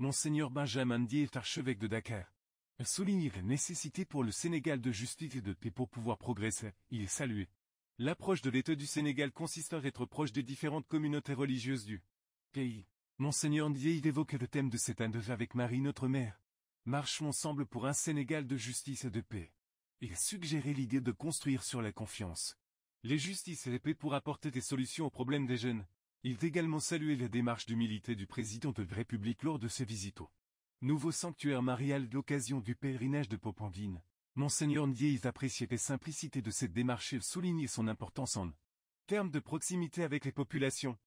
Monseigneur Benjamin Die est archevêque de Dakar. Souligne la nécessité pour le Sénégal de justice et de paix pour pouvoir progresser, il est salué. L'approche de l'État du Sénégal consiste à être proche des différentes communautés religieuses du pays. Monseigneur Ndié évoque le thème de cet année avec Marie notre mère. Marchons ensemble pour un Sénégal de justice et de paix. Il suggérait l'idée de construire sur la confiance. Les justices et les paix pour apporter des solutions aux problèmes des jeunes, a également salué la démarche d'humilité du président de la République lors de ses visites au nouveau sanctuaire marial d'occasion du pèlerinage de Popandine. Monseigneur Ndiaye appréciait la simplicité de cette démarche et soulignait son importance en termes de proximité avec les populations.